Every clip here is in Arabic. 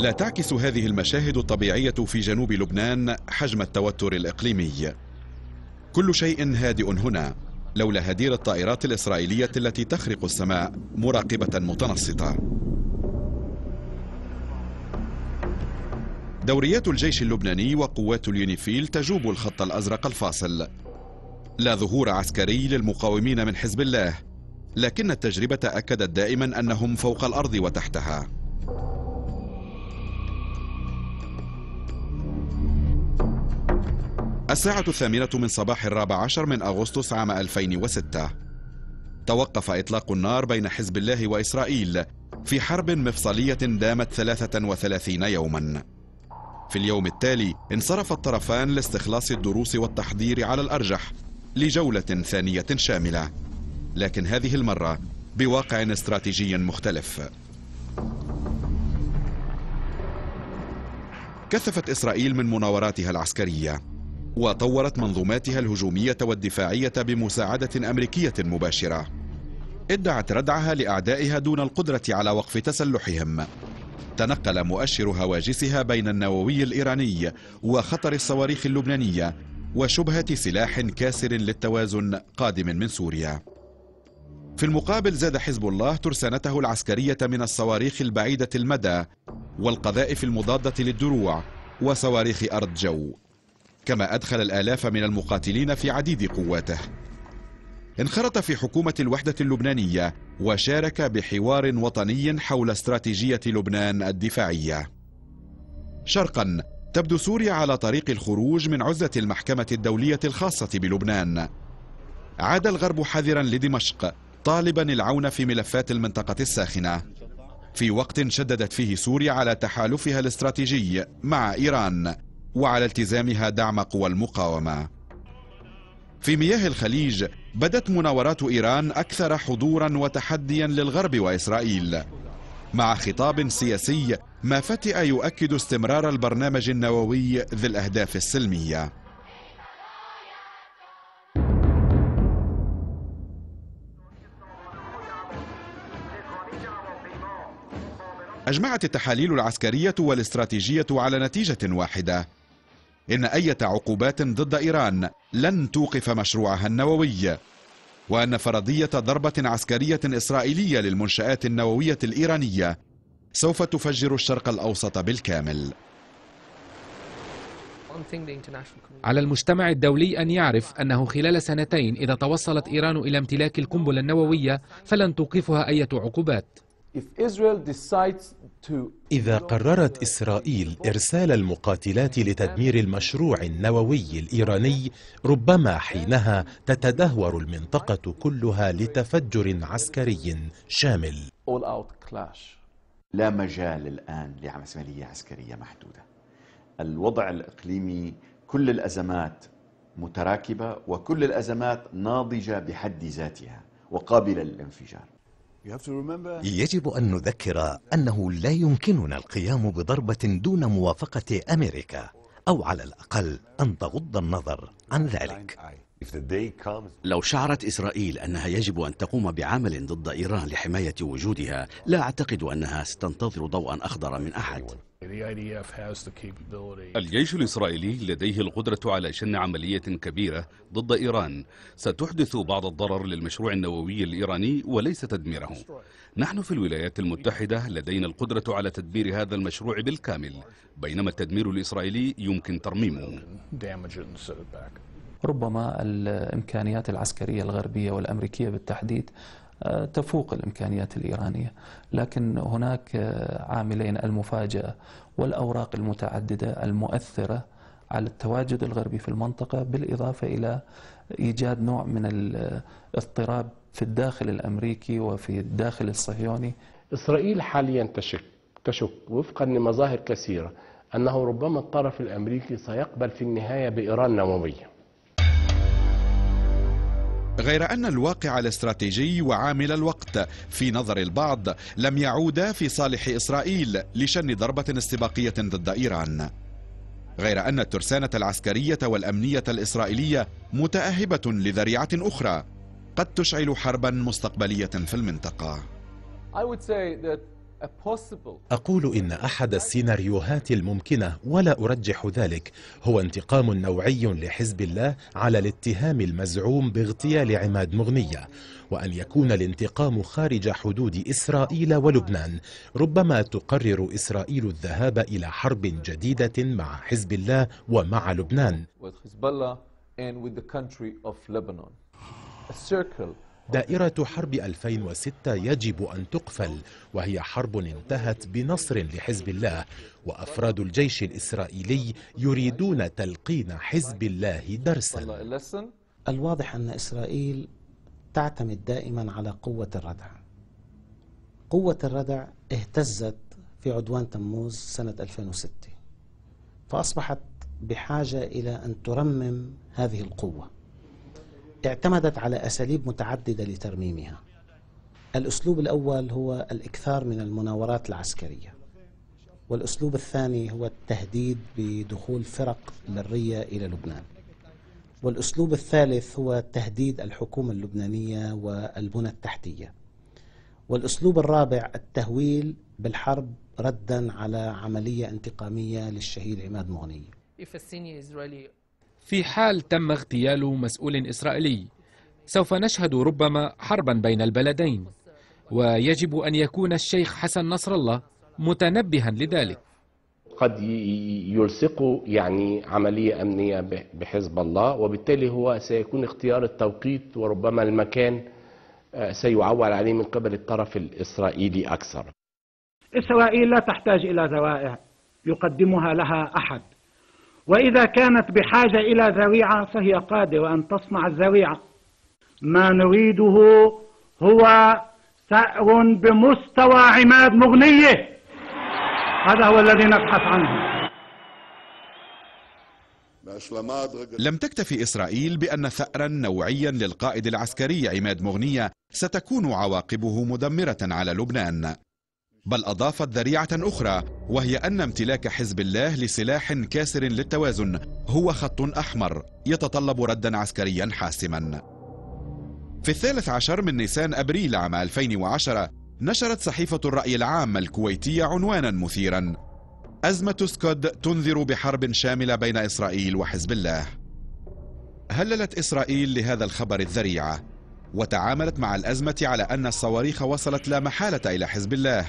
لا تعكس هذه المشاهد الطبيعية في جنوب لبنان حجم التوتر الإقليمي كل شيء هادئ هنا لولا هدير الطائرات الإسرائيلية التي تخرق السماء مراقبة متنصتة دوريات الجيش اللبناني وقوات اليونيفيل تجوب الخط الأزرق الفاصل لا ظهور عسكري للمقاومين من حزب الله لكن التجربة أكدت دائما أنهم فوق الأرض وتحتها الساعة الثامنة من صباح الرابع عشر من أغسطس عام 2006 توقف إطلاق النار بين حزب الله وإسرائيل في حرب مفصلية دامت 33 يوما في اليوم التالي انصرف الطرفان لاستخلاص الدروس والتحضير على الأرجح لجولة ثانية شاملة لكن هذه المرة بواقع استراتيجي مختلف كثفت إسرائيل من مناوراتها العسكرية وطورت منظوماتها الهجومية والدفاعية بمساعدة أمريكية مباشرة ادعت ردعها لأعدائها دون القدرة على وقف تسلحهم تنقل مؤشر هواجسها بين النووي الإيراني وخطر الصواريخ اللبنانية وشبهة سلاح كاسر للتوازن قادم من سوريا في المقابل زاد حزب الله ترسانته العسكرية من الصواريخ البعيدة المدى والقذائف المضادة للدروع وصواريخ أرض جو كما أدخل الآلاف من المقاتلين في عديد قواته انخرط في حكومة الوحدة اللبنانية وشارك بحوار وطني حول استراتيجية لبنان الدفاعية شرقا تبدو سوريا على طريق الخروج من عزلة المحكمة الدولية الخاصة بلبنان عاد الغرب حذرا لدمشق طالبا العون في ملفات المنطقة الساخنة في وقت شددت فيه سوريا على تحالفها الاستراتيجي مع إيران وعلى التزامها دعم قوى المقاومة في مياه الخليج بدت مناورات إيران أكثر حضورا وتحديا للغرب وإسرائيل مع خطاب سياسي ما فتئ يؤكد استمرار البرنامج النووي ذي الأهداف السلمية أجمعت التحاليل العسكرية والاستراتيجية على نتيجة واحدة إن أية عقوبات ضد إيران لن توقف مشروعها النووي وأن فرضية ضربة عسكرية إسرائيلية للمنشآت النووية الإيرانية سوف تفجر الشرق الأوسط بالكامل على المجتمع الدولي أن يعرف أنه خلال سنتين إذا توصلت إيران إلى امتلاك القنبلة النووية فلن توقفها أي عقوبات إذا قررت إسرائيل إرسال المقاتلات لتدمير المشروع النووي الإيراني ربما حينها تتدهور المنطقة كلها لتفجر عسكري شامل لا مجال الآن لعملية عسكرية محدودة الوضع الإقليمي كل الأزمات متراكبة وكل الأزمات ناضجة بحد ذاتها وقابلة للانفجار يجب أن نذكر أنه لا يمكننا القيام بضربة دون موافقة أمريكا أو على الأقل أن تغض النظر عن ذلك لو شعرت إسرائيل أنها يجب أن تقوم بعمل ضد إيران لحماية وجودها لا أعتقد أنها ستنتظر ضوءا أخضر من أحد الجيش الإسرائيلي لديه القدرة على شن عملية كبيرة ضد إيران ستحدث بعض الضرر للمشروع النووي الإيراني وليس تدميره نحن في الولايات المتحدة لدينا القدرة على تدمير هذا المشروع بالكامل بينما التدمير الإسرائيلي يمكن ترميمه ربما الإمكانيات العسكرية الغربية والأمريكية بالتحديد آه، تفوق الامكانيات الايرانيه، لكن هناك آه، عاملين المفاجاه والاوراق المتعدده المؤثره على التواجد الغربي في المنطقه بالاضافه الى ايجاد نوع من الاضطراب في الداخل الامريكي وفي الداخل الصهيوني. اسرائيل حاليا تشك تشك وفقا لمظاهر كثيره انه ربما الطرف الامريكي سيقبل في النهايه بايران نوويه. غير أن الواقع الاستراتيجي وعامل الوقت في نظر البعض لم يعود في صالح إسرائيل لشن ضربة استباقية ضد إيران غير أن الترسانة العسكرية والأمنية الإسرائيلية متأهبة لذريعة أخرى قد تشعل حربا مستقبلية في المنطقة I would say that أقول إن أحد السيناريوهات الممكنة ولا أرجح ذلك هو انتقام نوعي لحزب الله على الاتهام المزعوم باغتيال عماد مغنية وأن يكون الانتقام خارج حدود إسرائيل ولبنان ربما تقرر إسرائيل الذهاب إلى حرب جديدة مع حزب الله ومع لبنان دائرة حرب 2006 يجب أن تقفل وهي حرب انتهت بنصر لحزب الله وأفراد الجيش الإسرائيلي يريدون تلقين حزب الله درسا الواضح أن إسرائيل تعتمد دائما على قوة الردع قوة الردع اهتزت في عدوان تموز سنة 2006 فأصبحت بحاجة إلى أن ترمم هذه القوة اعتمدت على أساليب متعددة لترميمها الأسلوب الأول هو الإكثار من المناورات العسكرية والأسلوب الثاني هو التهديد بدخول فرق برية إلى لبنان والأسلوب الثالث هو تهديد الحكومة اللبنانية والبنى التحتية والأسلوب الرابع التهويل بالحرب ردا على عملية انتقامية للشهيد عماد مغني في حال تم اغتيال مسؤول إسرائيلي سوف نشهد ربما حربا بين البلدين ويجب أن يكون الشيخ حسن نصر الله متنبها لذلك قد يلصق يعني عملية أمنية بحزب الله وبالتالي هو سيكون اختيار التوقيت وربما المكان آه، سيعول عليه من قبل الطرف الإسرائيلي أكثر إسرائيل لا تحتاج إلى ذوائع يقدمها لها أحد وإذا كانت بحاجة إلى ذريعة فهي قادرة أن تصنع الذريعة ما نريده هو ثأر بمستوى عماد مغنية هذا هو الذي نبحث عنه لم تكتفي إسرائيل بأن ثأرا نوعيا للقائد العسكري عماد مغنية ستكون عواقبه مدمرة على لبنان بل أضافت ذريعة أخرى وهي أن امتلاك حزب الله لسلاح كاسر للتوازن هو خط أحمر يتطلب ردا عسكريا حاسما في الثالث عشر من نيسان أبريل عام 2010 نشرت صحيفة الرأي العام الكويتية عنوانا مثيرا أزمة سكود تنذر بحرب شاملة بين إسرائيل وحزب الله هللت إسرائيل لهذا الخبر الذريعة وتعاملت مع الأزمة على أن الصواريخ وصلت لا محالة إلى حزب الله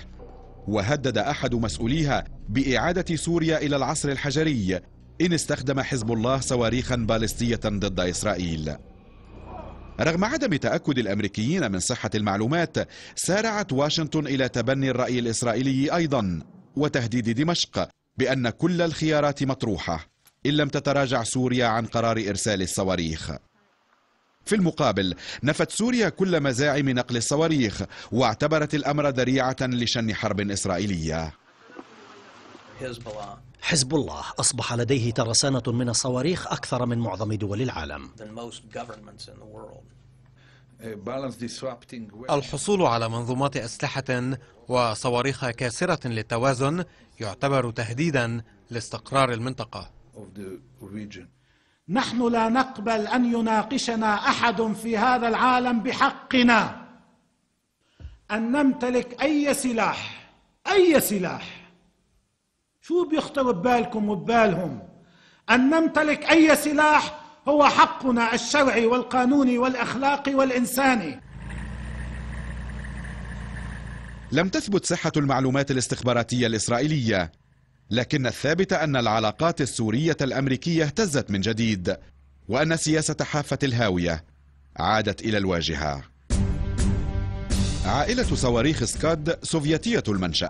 وهدد أحد مسؤوليها بإعادة سوريا إلى العصر الحجري إن استخدم حزب الله صواريخا بالستية ضد إسرائيل رغم عدم تأكد الأمريكيين من صحة المعلومات سارعت واشنطن إلى تبني الرأي الإسرائيلي أيضا وتهديد دمشق بأن كل الخيارات مطروحة إن لم تتراجع سوريا عن قرار إرسال الصواريخ في المقابل نفت سوريا كل مزاعم نقل الصواريخ واعتبرت الأمر ذريعة لشن حرب إسرائيلية حزب الله أصبح لديه ترسانة من الصواريخ أكثر من معظم دول العالم الحصول على منظومات أسلحة وصواريخ كاسرة للتوازن يعتبر تهديدا لاستقرار المنطقة نحن لا نقبل ان يناقشنا احد في هذا العالم بحقنا ان نمتلك اي سلاح اي سلاح شو بيخطر ببالكم وببالهم ان نمتلك اي سلاح هو حقنا الشرعي والقانوني والاخلاقي والانساني لم تثبت صحة المعلومات الاستخباراتية الإسرائيلية لكن الثابت أن العلاقات السورية الأمريكية اهتزت من جديد وأن سياسة حافة الهاوية عادت إلى الواجهة عائلة صواريخ سكاد سوفيتية المنشأ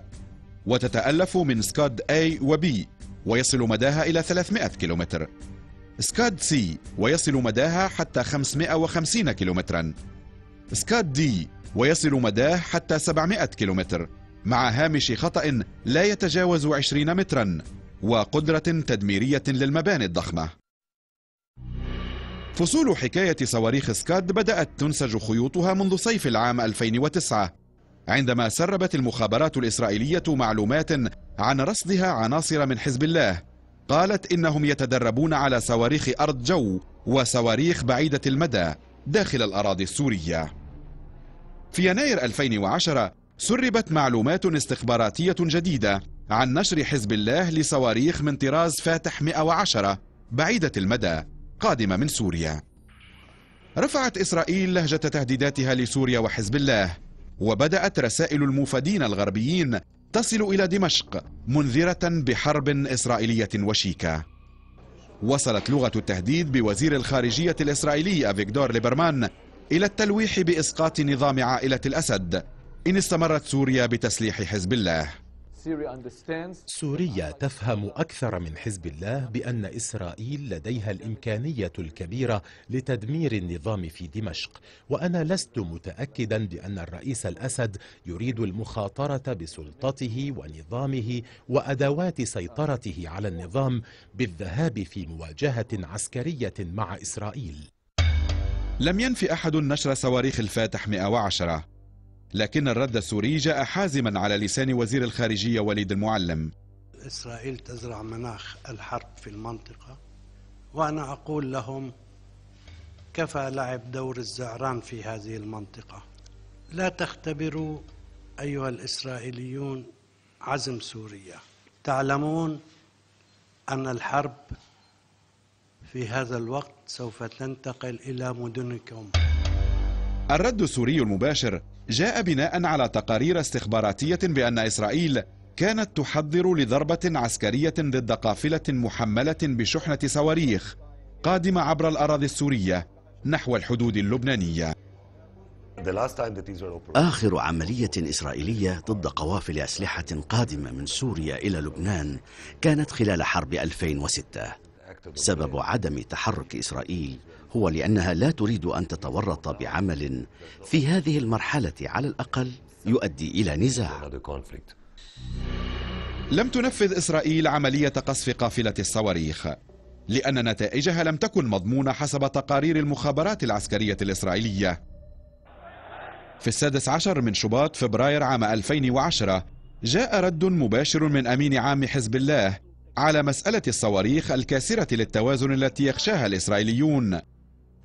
وتتألف من سكاد A B ويصل مداها إلى 300 كيلومتر سكاد سي ويصل مداها حتى 550 كيلومترا سكاد دي ويصل مداه حتى 700 كيلومتر مع هامش خطأ لا يتجاوز 20 مترا وقدرة تدميرية للمباني الضخمة فصول حكاية صواريخ سكاد بدأت تنسج خيوطها منذ صيف العام 2009 عندما سربت المخابرات الإسرائيلية معلومات عن رصدها عناصر من حزب الله قالت إنهم يتدربون على صواريخ أرض جو وصواريخ بعيدة المدى داخل الأراضي السورية في يناير 2010 سربت معلومات استخباراتية جديدة عن نشر حزب الله لصواريخ من طراز فاتح 110 بعيدة المدى قادمة من سوريا رفعت إسرائيل لهجة تهديداتها لسوريا وحزب الله وبدأت رسائل الموفدين الغربيين تصل إلى دمشق منذرة بحرب إسرائيلية وشيكة وصلت لغة التهديد بوزير الخارجية الإسرائيلي أفيكدور ليبرمان إلى التلويح بإسقاط نظام عائلة الأسد إن استمرت سوريا بتسليح حزب الله سوريا تفهم أكثر من حزب الله بأن إسرائيل لديها الإمكانية الكبيرة لتدمير النظام في دمشق وأنا لست متأكدا بأن الرئيس الأسد يريد المخاطرة بسلطته ونظامه وأدوات سيطرته على النظام بالذهاب في مواجهة عسكرية مع إسرائيل لم ينفي أحد نشر صواريخ الفاتح 110 لكن الرد السوري جاء حازما على لسان وزير الخارجية وليد المعلم إسرائيل تزرع مناخ الحرب في المنطقة وأنا أقول لهم كفى لعب دور الزعران في هذه المنطقة لا تختبروا أيها الإسرائيليون عزم سوريا تعلمون أن الحرب في هذا الوقت سوف تنتقل إلى مدنكم الرد السوري المباشر جاء بناء على تقارير استخباراتية بأن إسرائيل كانت تحضر لضربة عسكرية ضد قافلة محملة بشحنة صواريخ قادمة عبر الأراضي السورية نحو الحدود اللبنانية آخر عملية إسرائيلية ضد قوافل أسلحة قادمة من سوريا إلى لبنان كانت خلال حرب 2006 سبب عدم تحرك إسرائيل هو لأنها لا تريد أن تتورط بعمل في هذه المرحلة على الأقل يؤدي إلى نزاع لم تنفذ إسرائيل عملية قصف قافلة الصواريخ لأن نتائجها لم تكن مضمونة حسب تقارير المخابرات العسكرية الإسرائيلية في السادس عشر من شباط فبراير عام 2010 جاء رد مباشر من أمين عام حزب الله على مسألة الصواريخ الكاسرة للتوازن التي يخشاها الإسرائيليون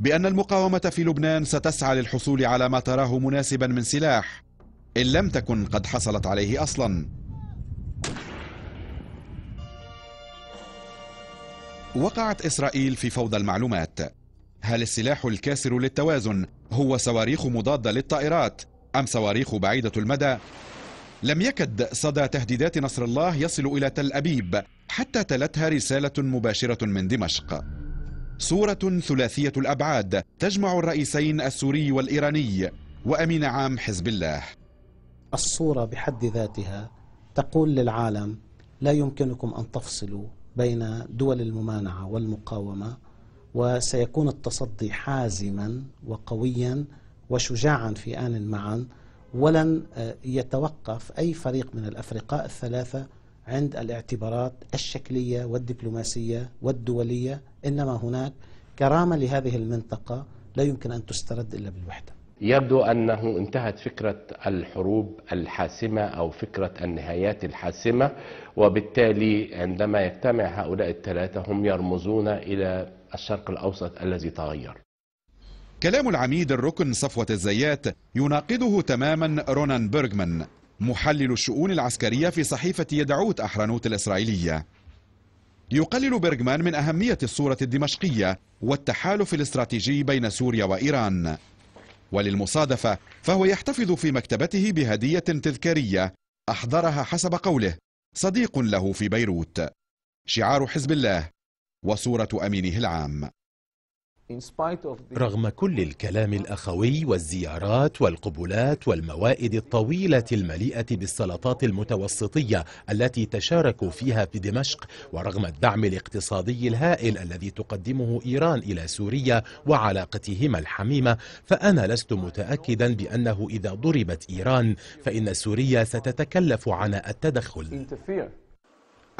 بأن المقاومة في لبنان ستسعى للحصول على ما تراه مناسبا من سلاح إن لم تكن قد حصلت عليه أصلا وقعت إسرائيل في فوضى المعلومات هل السلاح الكاسر للتوازن هو صواريخ مضادة للطائرات أم صواريخ بعيدة المدى؟ لم يكد صدى تهديدات نصر الله يصل إلى تل أبيب حتى تلتها رسالة مباشرة من دمشق صورة ثلاثية الأبعاد تجمع الرئيسين السوري والإيراني وأمين عام حزب الله الصورة بحد ذاتها تقول للعالم لا يمكنكم أن تفصلوا بين دول الممانعة والمقاومة وسيكون التصدي حازما وقويا وشجاعا في آن معا ولن يتوقف أي فريق من الأفرقاء الثلاثة عند الاعتبارات الشكلية والدبلوماسية والدولية إنما هناك كرامة لهذه المنطقة لا يمكن أن تسترد إلا بالوحدة يبدو أنه انتهت فكرة الحروب الحاسمة أو فكرة النهايات الحاسمة وبالتالي عندما يجتمع هؤلاء الثلاثة هم يرمزون إلى الشرق الأوسط الذي تغير كلام العميد الركن صفوة الزيات يناقضه تماما رونان بيرغمان محلل الشؤون العسكرية في صحيفة يدعوت أحرنوت الإسرائيلية يقلل بيرغمان من أهمية الصورة الدمشقية والتحالف الاستراتيجي بين سوريا وإيران وللمصادفة فهو يحتفظ في مكتبته بهدية تذكارية أحضرها حسب قوله صديق له في بيروت شعار حزب الله وصورة أمينه العام رغم كل الكلام الأخوي والزيارات والقبلات والموائد الطويلة المليئة بالسلطات المتوسطية التي تشاركوا فيها في دمشق ورغم الدعم الاقتصادي الهائل الذي تقدمه إيران إلى سوريا وعلاقتهما الحميمة فأنا لست متأكدا بأنه إذا ضربت إيران فإن سوريا ستتكلف عناء التدخل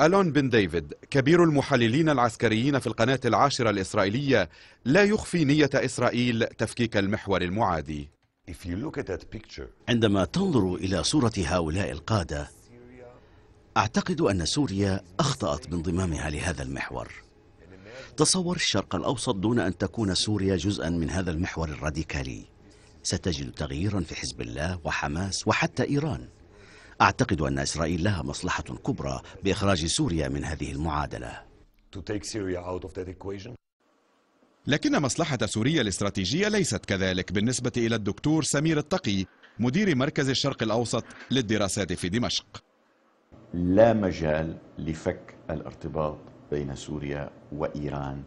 ألون بن ديفيد كبير المحللين العسكريين في القناة العاشرة الإسرائيلية لا يخفي نية إسرائيل تفكيك المحور المعادي عندما تنظر إلى صورة هؤلاء القادة أعتقد أن سوريا أخطأت بانضمامها لهذا المحور تصور الشرق الأوسط دون أن تكون سوريا جزءا من هذا المحور الراديكالي ستجد تغييرا في حزب الله وحماس وحتى إيران أعتقد أن إسرائيل لها مصلحة كبرى بإخراج سوريا من هذه المعادلة لكن مصلحة سوريا الاستراتيجية ليست كذلك بالنسبة إلى الدكتور سمير التقي مدير مركز الشرق الأوسط للدراسات في دمشق لا مجال لفك الارتباط بين سوريا وإيران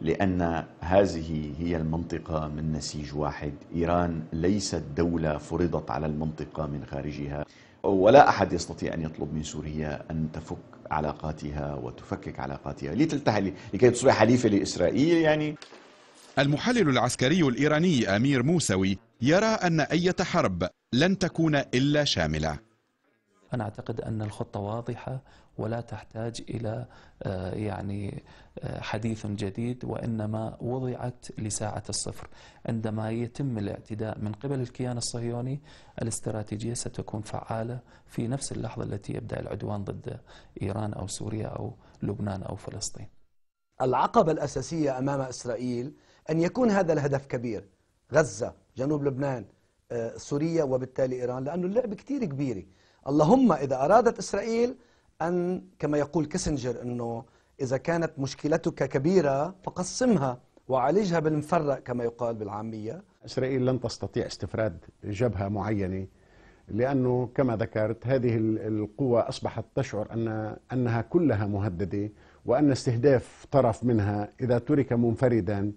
لأن هذه هي المنطقة من نسيج واحد إيران ليست دولة فرضت على المنطقة من خارجها ولا أحد يستطيع أن يطلب من سوريا أن تفك علاقاتها وتفكك علاقاتها لتلتحق لكي تصبح حليفة لإسرائيل يعني المحلل العسكري الإيراني أمير موسوي يرى أن أي حرب لن تكون إلا شاملة أنا أعتقد أن الخطة واضحة ولا تحتاج إلى آه، يعني آه، حديث جديد وإنما وضعت لساعة الصفر عندما يتم الاعتداء من قبل الكيان الصهيوني الاستراتيجية ستكون فعالة في نفس اللحظة التي يبدأ العدوان ضد إيران أو سوريا أو لبنان أو فلسطين العقبة الأساسية أمام إسرائيل أن يكون هذا الهدف كبير غزة جنوب لبنان آه، سوريا وبالتالي إيران لأنه اللعبة كثير كبيرة اللهم إذا أرادت إسرائيل أن كما يقول كيسنجر أنه إذا كانت مشكلتك كبيرة فقسمها وعالجها بالمفرق كما يقال بالعامية إسرائيل لن تستطيع استفراد جبهة معينة لأنه كما ذكرت هذه القوة أصبحت تشعر أن أنها كلها مهددة وأن استهداف طرف منها إذا ترك منفردا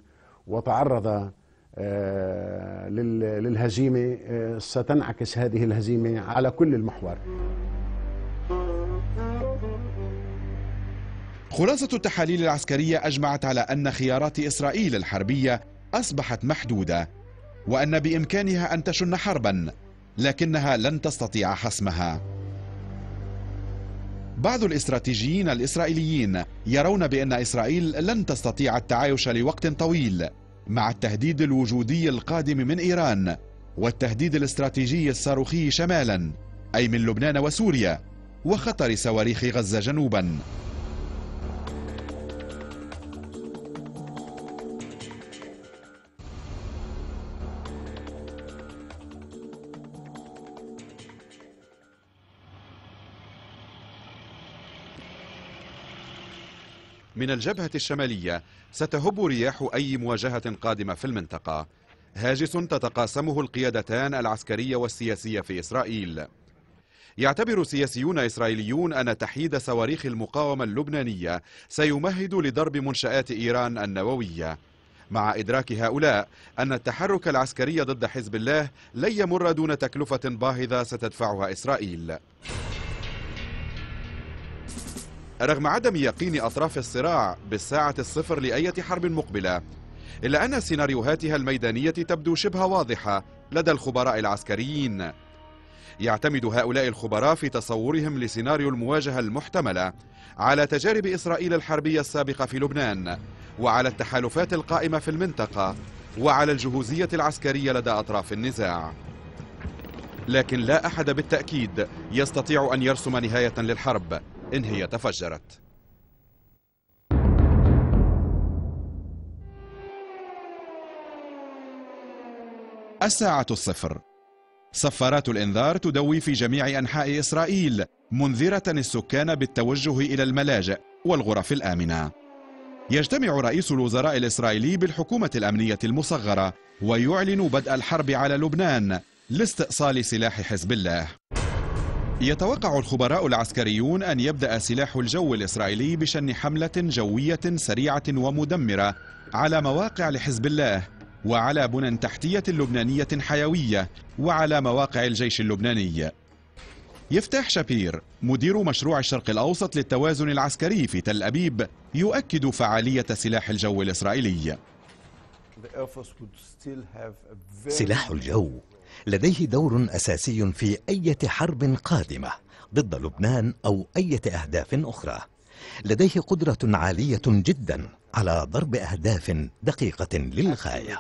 وتعرض آه، للهزيمة آه، ستنعكس هذه الهزيمة على كل المحور خلاصة التحاليل العسكرية أجمعت على أن خيارات إسرائيل الحربية أصبحت محدودة وأن بإمكانها أن تشن حربا لكنها لن تستطيع حسمها بعض الاستراتيجيين الإسرائيليين يرون بأن إسرائيل لن تستطيع التعايش لوقت طويل مع التهديد الوجودي القادم من إيران والتهديد الاستراتيجي الصاروخي شمالا أي من لبنان وسوريا وخطر صواريخ غزة جنوبا من الجبهة الشمالية ستهب رياح أي مواجهة قادمة في المنطقة هاجس تتقاسمه القيادتان العسكرية والسياسية في إسرائيل يعتبر سياسيون إسرائيليون أن تحييد صواريخ المقاومة اللبنانية سيمهد لضرب منشآت إيران النووية مع إدراك هؤلاء أن التحرك العسكري ضد حزب الله لن يمر دون تكلفة باهظة ستدفعها إسرائيل رغم عدم يقين أطراف الصراع بالساعة الصفر لأية حرب مقبلة إلا أن سيناريوهاتها الميدانية تبدو شبه واضحة لدى الخبراء العسكريين يعتمد هؤلاء الخبراء في تصورهم لسيناريو المواجهة المحتملة على تجارب إسرائيل الحربية السابقة في لبنان وعلى التحالفات القائمة في المنطقة وعلى الجهوزية العسكرية لدى أطراف النزاع لكن لا أحد بالتأكيد يستطيع أن يرسم نهاية للحرب إن هي تفجرت الساعة الصفر صفارات الإنذار تدوي في جميع أنحاء إسرائيل منذرة السكان بالتوجه إلى الملاجئ والغرف الآمنة يجتمع رئيس الوزراء الإسرائيلي بالحكومة الأمنية المصغرة ويعلن بدء الحرب على لبنان لاستئصال سلاح حزب الله يتوقع الخبراء العسكريون أن يبدأ سلاح الجو الإسرائيلي بشن حملة جوية سريعة ومدمرة على مواقع لحزب الله وعلى بنى تحتية لبنانية حيوية وعلى مواقع الجيش اللبناني يفتح شابير مدير مشروع الشرق الأوسط للتوازن العسكري في تل أبيب يؤكد فعالية سلاح الجو الإسرائيلي سلاح الجو لديه دور أساسي في أي حرب قادمة ضد لبنان أو أي أهداف أخرى لديه قدرة عالية جدا على ضرب أهداف دقيقة للغاية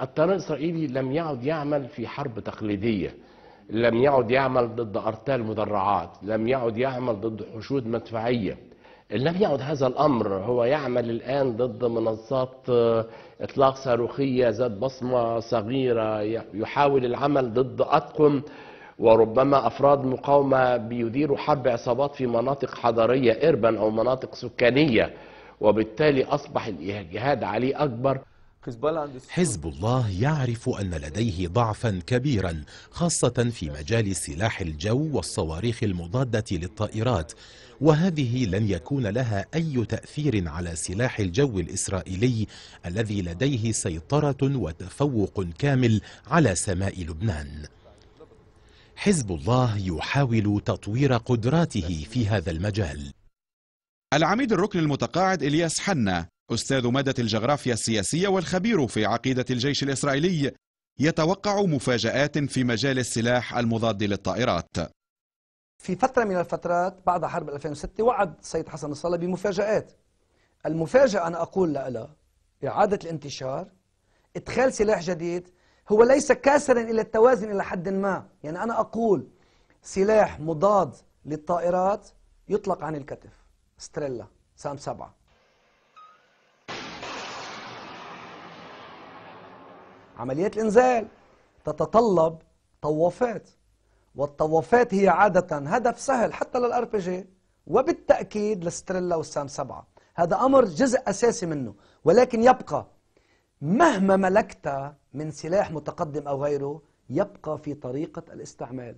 الطيران الإسرائيلي لم يعد يعمل في حرب تقليدية لم يعد يعمل ضد أرتال مدرعات لم يعد يعمل ضد حشود مدفعية لم يعد هذا الأمر هو يعمل الآن ضد منصات آه، اطلاق صاروخيه ذات بصمه صغيره يحاول العمل ضد اطقم وربما افراد مقاومه بيديروا حرب عصابات في مناطق حضريه اربا او مناطق سكانيه وبالتالي اصبح الجهاد عليه اكبر حزب الله يعرف أن لديه ضعفا كبيرا خاصة في مجال سلاح الجو والصواريخ المضادة للطائرات وهذه لن يكون لها أي تأثير على سلاح الجو الإسرائيلي الذي لديه سيطرة وتفوق كامل على سماء لبنان حزب الله يحاول تطوير قدراته في هذا المجال العميد الركن المتقاعد إلياس حنا أستاذ مادة الجغرافيا السياسية والخبير في عقيدة الجيش الإسرائيلي يتوقع مفاجآت في مجال السلاح المضاد للطائرات في فترة من الفترات بعد حرب 2006 وعد السيد حسن نصر الله بمفاجآت المفاجأة أنا أقول لها إعادة الانتشار إدخال سلاح جديد هو ليس كاسرا إلى التوازن إلى حد ما يعني أنا أقول سلاح مضاد للطائرات يطلق عن الكتف ستريلا سام سبعة عمليات الإنزال تتطلب طوافات والطوافات هي عادة هدف سهل حتى للار بي جي وبالتأكيد لستريلا والسام سبعة هذا أمر جزء أساسي منه ولكن يبقى مهما ملكت من سلاح متقدم أو غيره يبقى في طريقة الاستعمال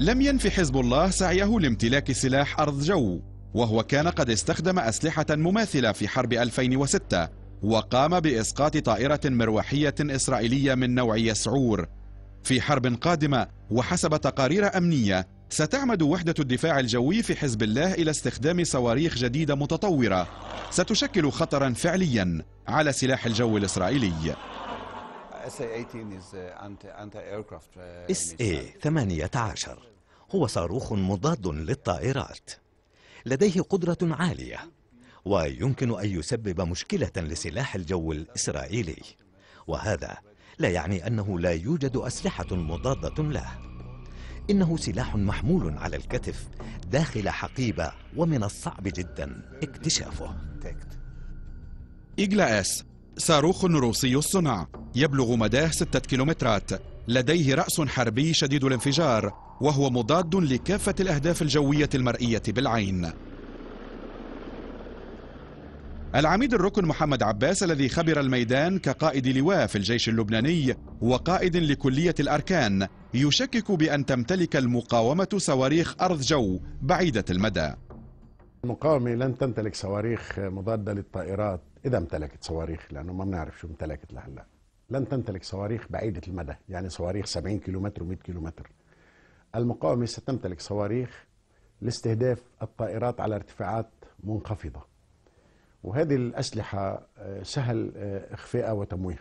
لم ينف حزب الله سعيه لامتلاك سلاح أرض جو وهو كان قد استخدم أسلحة مماثلة في حرب 2006 وقام بإسقاط طائرة مروحية إسرائيلية من نوع يسعور في حرب قادمة وحسب تقارير أمنية ستعمد وحدة الدفاع الجوي في حزب الله إلى استخدام صواريخ جديدة متطورة ستشكل خطرا فعليا على سلاح الجو الإسرائيلي اس اي 18 هو صاروخ مضاد للطائرات لديه قدرة عالية ويمكن أن يسبب مشكلة لسلاح الجو الإسرائيلي وهذا لا يعني أنه لا يوجد أسلحة مضادة له إنه سلاح محمول على الكتف داخل حقيبة ومن الصعب جدا اكتشافه إيجلا إس صاروخ روسي الصنع يبلغ مداه ستة كيلومترات لديه رأس حربي شديد الانفجار وهو مضاد لكافة الأهداف الجوية المرئية بالعين العميد الركن محمد عباس الذي خبر الميدان كقائد لواء في الجيش اللبناني وقائد لكلية الأركان يشكك بأن تمتلك المقاومة صواريخ أرض جو بعيدة المدى المقاومة لن تمتلك صواريخ مضادة للطائرات إذا امتلكت صواريخ لأنه ما بنعرف شو امتلكت لهلا لن تمتلك صواريخ بعيدة المدى يعني صواريخ 70 كيلومتر و100 كيلومتر المقاومة ستمتلك صواريخ لاستهداف الطائرات على ارتفاعات منخفضة وهذه الأسلحة آه، سهل آه، إخفائها وتمويهها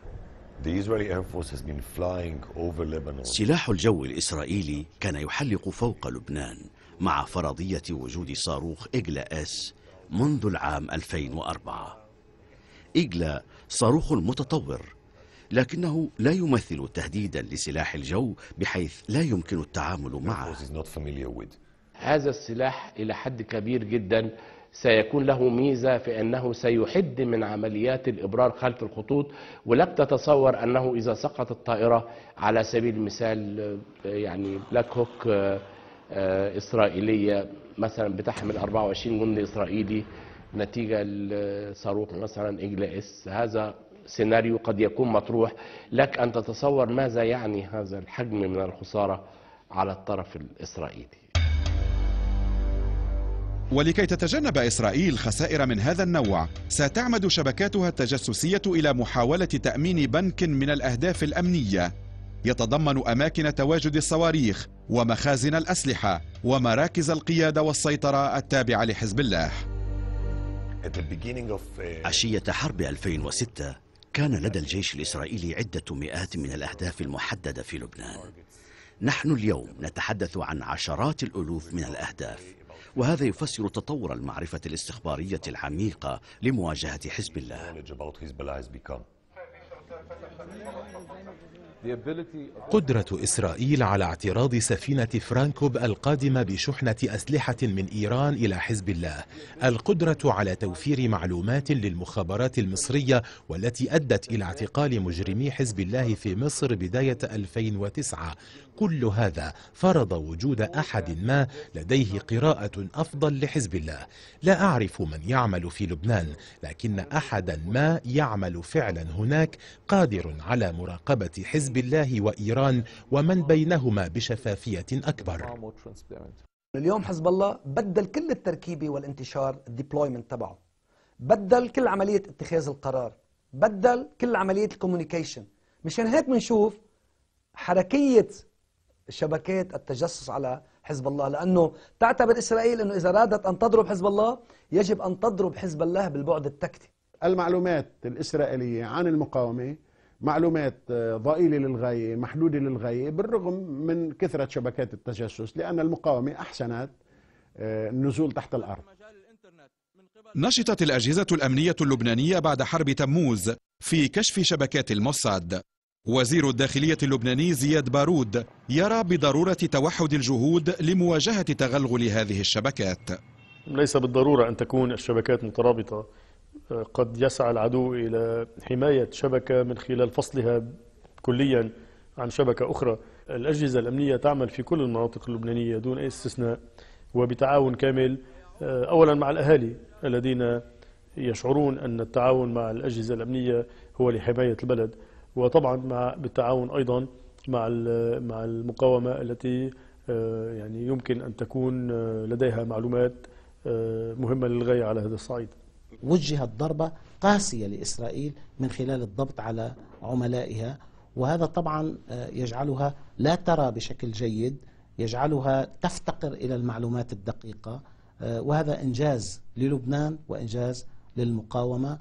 سلاح الجو الإسرائيلي كان يحلق فوق لبنان مع فرضية وجود صاروخ إجلا إس منذ العام 2004 إجلا صاروخ متطور لكنه لا يمثل تهديدا لسلاح الجو بحيث لا يمكن التعامل معه هذا السلاح إلى حد كبير جدا سيكون له ميزة في أنه سيحد من عمليات الإبرار خلف الخطوط ولك تتصور أنه إذا سقطت الطائرة على سبيل المثال آه، يعني بلاك آه، هوك آه، إسرائيلية مثلا بتحمل 24 جندي إسرائيلي نتيجة لصاروخ مثلا إس هذا سيناريو قد يكون مطروح لك أن تتصور ماذا يعني هذا الحجم من الخسارة على الطرف الإسرائيلي ولكي تتجنب إسرائيل خسائر من هذا النوع ستعمد شبكاتها التجسسية إلى محاولة تأمين بنك من الأهداف الأمنية يتضمن أماكن تواجد الصواريخ ومخازن الأسلحة ومراكز القيادة والسيطرة التابعة لحزب الله uh, عشية حرب 2006 كان لدى الجيش الإسرائيلي عدة مئات من الأهداف المحددة في لبنان نحن اليوم نتحدث عن عشرات الألوف من الأهداف وهذا يفسر تطور المعرفة الاستخبارية العميقة لمواجهة حزب الله قدرة إسرائيل على اعتراض سفينة فرانكوب القادمة بشحنة أسلحة من إيران إلى حزب الله القدرة على توفير معلومات للمخابرات المصرية والتي أدت إلى اعتقال مجرمي حزب الله في مصر بداية 2009 كل هذا فرض وجود أحد ما لديه قراءة أفضل لحزب الله لا أعرف من يعمل في لبنان لكن أحدا ما يعمل فعلا هناك قادر على مراقبة حزب الله وإيران ومن بينهما بشفافية أكبر اليوم حزب الله بدل كل التركيبة والانتشار الديبلويمنت تبعه بدل كل عملية اتخاذ القرار بدل كل عملية الكوميونيكيشن مشان هيك بنشوف حركية شبكات التجسس على حزب الله لأنه تعتبر إسرائيل أنه إذا أرادت أن تضرب حزب الله يجب أن تضرب حزب الله بالبعد التكتي المعلومات الإسرائيلية عن المقاومة معلومات آه، ضئيلة للغاية محدودة للغاية بالرغم من كثرة شبكات التجسس لأن المقاومة أحسنت آه، النزول تحت الأرض نشطت الأجهزة الأمنية اللبنانية بعد حرب تموز في كشف شبكات الموساد وزير الداخلية اللبناني زياد بارود يرى بضرورة توحد الجهود لمواجهة تغلغل هذه الشبكات ليس بالضرورة أن تكون الشبكات مترابطة قد يسعى العدو إلى حماية شبكة من خلال فصلها كليا عن شبكة أخرى الأجهزة الأمنية تعمل في كل المناطق اللبنانية دون أي استثناء وبتعاون كامل آه، أولا مع الأهالي الذين يشعرون أن التعاون مع الأجهزة الأمنية هو لحماية البلد وطبعا مع بالتعاون ايضا مع مع المقاومه التي آه، يعني يمكن ان تكون آه، لديها معلومات آه، مهمه للغايه على هذا الصعيد. وجهت ضربه قاسيه لاسرائيل من خلال الضبط على عملائها وهذا طبعا يجعلها لا ترى بشكل جيد يجعلها تفتقر الى المعلومات الدقيقه وهذا انجاز للبنان وانجاز للمقاومه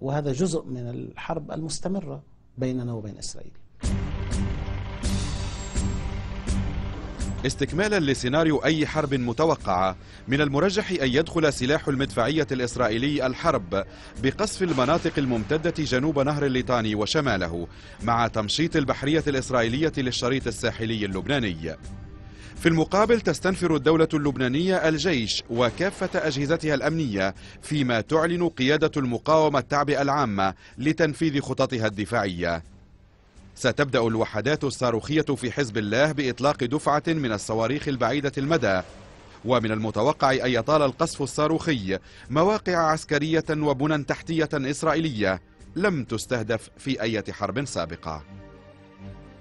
وهذا جزء من الحرب المستمره بيننا وبين إسرائيل استكمالا لسيناريو أي حرب متوقعة من المرجح أن يدخل سلاح المدفعية الإسرائيلي الحرب بقصف المناطق الممتدة جنوب نهر الليطاني وشماله مع تمشيط البحرية الإسرائيلية للشريط الساحلي اللبناني في المقابل تستنفر الدولة اللبنانية الجيش وكافة أجهزتها الأمنية فيما تعلن قيادة المقاومة التعبئة العامة لتنفيذ خططها الدفاعية ستبدأ الوحدات الصاروخية في حزب الله بإطلاق دفعة من الصواريخ البعيدة المدى ومن المتوقع أن يطال القصف الصاروخي مواقع عسكرية وبنى تحتية إسرائيلية لم تستهدف في أي حرب سابقة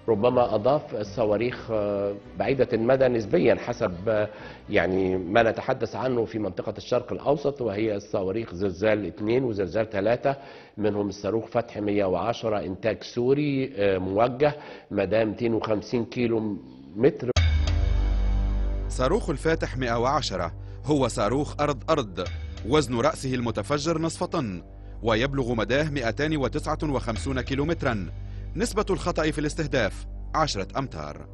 ربما أضاف الصواريخ آه، بعيدة المدى نسبيا حسب آه، يعني ما نتحدث عنه في منطقة الشرق الأوسط وهي الصواريخ زلزال 2 وزلزال 3 منهم الصاروخ فتح 110 إنتاج سوري آه، موجه مدى 250 كيلو متر صاروخ الفاتح 110 هو صاروخ أرض أرض وزن رأسه المتفجر نصف طن ويبلغ مداه 259 كيلومتراً نسبة الخطأ في الاستهداف عشرة أمتار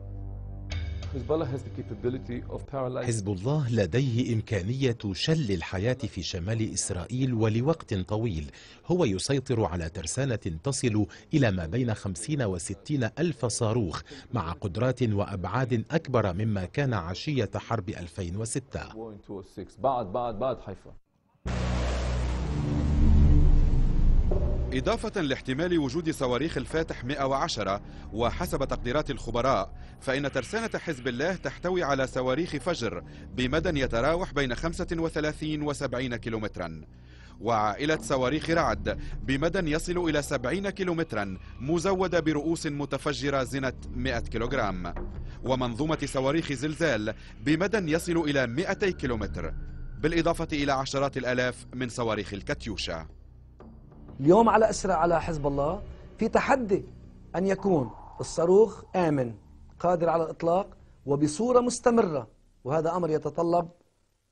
حزب الله لديه إمكانية شل الحياة في شمال إسرائيل ولوقت طويل هو يسيطر على ترسانة تصل إلى ما بين 50 و 60 ألف صاروخ مع قدرات وأبعاد أكبر مما كان عشية حرب 2006 إضافة لاحتمال وجود صواريخ الفاتح 110 وحسب تقديرات الخبراء فإن ترسانة حزب الله تحتوي على صواريخ فجر بمدى يتراوح بين 35 و 70 كيلومترا وعائلة صواريخ رعد بمدى يصل إلى 70 كيلومترا مزودة برؤوس متفجرة زنة 100 كيلوغرام ومنظومة صواريخ زلزال بمدى يصل إلى 200 كيلومتر بالإضافة إلى عشرات الألاف من صواريخ الكاتيوشا اليوم على أسرع على حزب الله في تحدي أن يكون الصاروخ آمن قادر على الإطلاق وبصورة مستمرة وهذا أمر يتطلب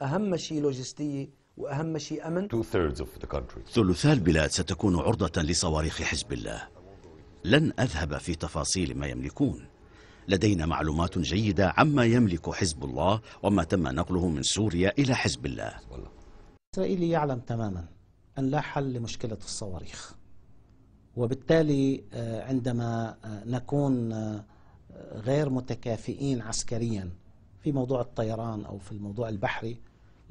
أهم شيء لوجستية وأهم شيء أمن ثلثا البلاد ستكون عرضة لصواريخ حزب الله لن أذهب في تفاصيل ما يملكون لدينا معلومات جيدة عما يملك حزب الله وما تم نقله من سوريا إلى حزب الله إسرائيلي يعلم تماماً أن لا حل لمشكلة الصواريخ وبالتالي آه، عندما آه، نكون آه، غير متكافئين عسكريا في موضوع الطيران أو في الموضوع البحري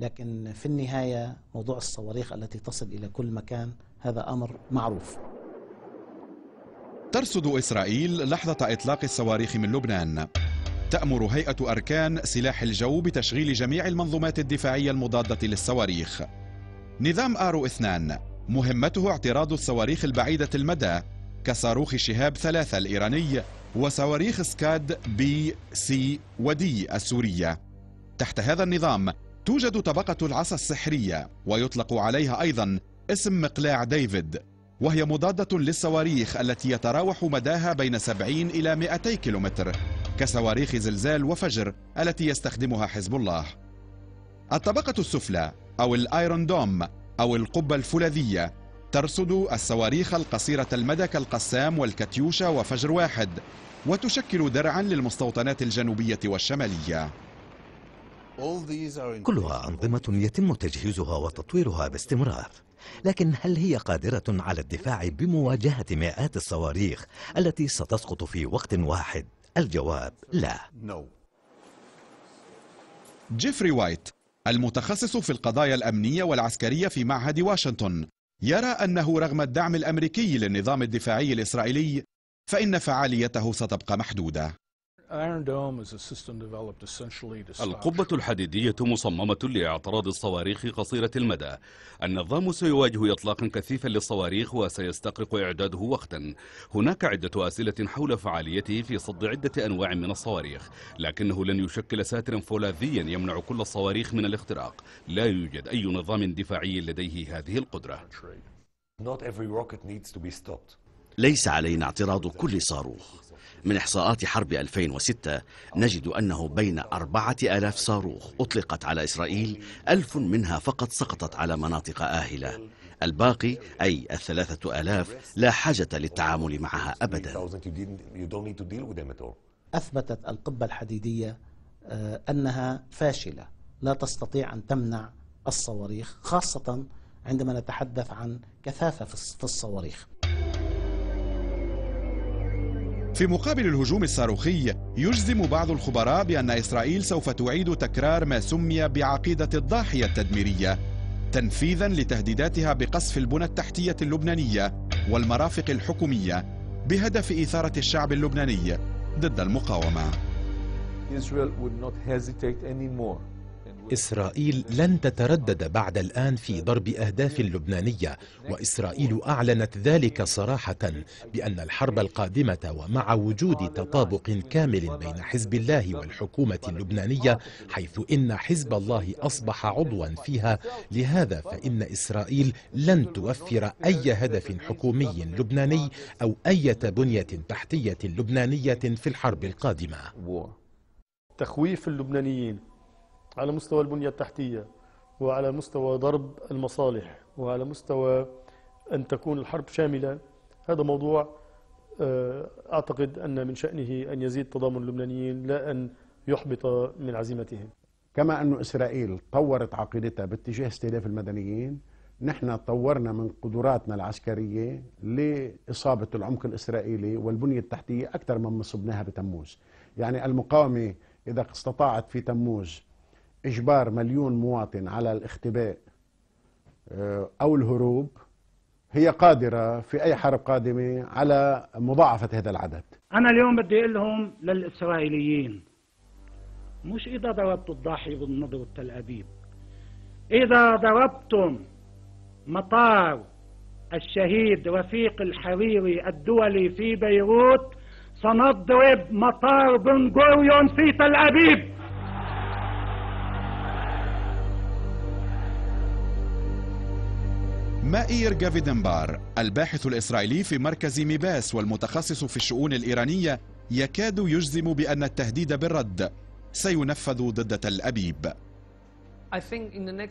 لكن في النهاية موضوع الصواريخ التي تصل إلى كل مكان هذا أمر معروف ترصد إسرائيل لحظة إطلاق الصواريخ من لبنان تأمر هيئة أركان سلاح الجو بتشغيل جميع المنظومات الدفاعية المضادة للصواريخ نظام آرو 2 مهمته اعتراض الصواريخ البعيدة المدى كصاروخ شهاب ثلاثة الإيراني وصواريخ سكاد بي سي ودي السورية تحت هذا النظام توجد طبقة العصا السحرية ويطلق عليها أيضا اسم مقلاع ديفيد وهي مضادة للصواريخ التي يتراوح مداها بين 70 إلى 200 كيلومتر كصواريخ زلزال وفجر التي يستخدمها حزب الله الطبقة السفلى أو الآيرون دوم أو القبة الفولاذية ترصد الصواريخ القصيرة المدى كالقسام والكاتيوشا وفجر واحد وتشكل درعا للمستوطنات الجنوبية والشمالية كلها أنظمة يتم تجهيزها وتطويرها باستمرار لكن هل هي قادرة على الدفاع بمواجهة مئات الصواريخ التي ستسقط في وقت واحد؟ الجواب لا جيفري وايت المتخصص في القضايا الأمنية والعسكرية في معهد واشنطن يرى أنه رغم الدعم الأمريكي للنظام الدفاعي الإسرائيلي فإن فعاليته ستبقى محدودة القبة الحديدية مصممة لاعتراض الصواريخ قصيرة المدى النظام سيواجه إطلاقا كثيفا للصواريخ وسيستغرق إعداده وقتا هناك عدة أسئلة حول فعاليته في صد عدة أنواع من الصواريخ لكنه لن يشكل ساترا فولاذيا يمنع كل الصواريخ من الاختراق لا يوجد أي نظام دفاعي لديه هذه القدرة ليس علينا اعتراض كل صاروخ من إحصاءات حرب 2006 نجد أنه بين أربعة آلاف صاروخ أطلقت على إسرائيل ألف منها فقط سقطت على مناطق آهلة الباقي أي الثلاثة آلاف لا حاجة للتعامل معها أبدا أثبتت القبة الحديدية آه، أنها فاشلة لا تستطيع أن تمنع الصواريخ خاصة عندما نتحدث عن كثافة في الصواريخ في مقابل الهجوم الصاروخي يجزم بعض الخبراء بأن إسرائيل سوف تعيد تكرار ما سمي بعقيدة الضاحية التدميرية تنفيذا لتهديداتها بقصف البنى التحتية اللبنانية والمرافق الحكومية بهدف إثارة الشعب اللبناني ضد المقاومة. Israel would not hesitate anymore إسرائيل لن تتردد بعد الآن في ضرب أهداف لبنانية وإسرائيل أعلنت ذلك صراحة بأن الحرب القادمة ومع وجود تطابق كامل بين حزب الله والحكومة اللبنانية حيث إن حزب الله أصبح عضوا فيها لهذا فإن إسرائيل لن توفر أي هدف حكومي لبناني أو أي بنية تحتية لبنانية في الحرب القادمة تخويف اللبنانيين على مستوى البنية التحتية وعلى مستوى ضرب المصالح وعلى مستوى أن تكون الحرب شاملة هذا موضوع آه، أعتقد أن من شأنه أن يزيد تضامن اللبنانيين لا أن يحبط من عزيمتهم كما أن إسرائيل طورت عقيدتها باتجاه استهداف المدنيين نحن طورنا من قدراتنا العسكرية لإصابة العمق الإسرائيلي والبنية التحتية أكثر مما صبناها بتموز يعني المقاومة إذا استطاعت في تموز إجبار مليون مواطن على الاختباء آه، أو الهروب هي قادرة في أي حرب قادمة على مضاعفة هذا العدد أنا اليوم بدي أقول لهم للإسرائيليين مش إذا ضربتوا الضاحية بالنضر وتل أبيب إذا ضربتم مطار الشهيد رفيق الحريري الدولي في بيروت سنضرب مطار بن غوريون في تل أبيب مائير جافيدنبار الباحث الإسرائيلي في مركز ميباس والمتخصص في الشؤون الإيرانية يكاد يجزم بأن التهديد بالرد سينفذ ضد تل أبيب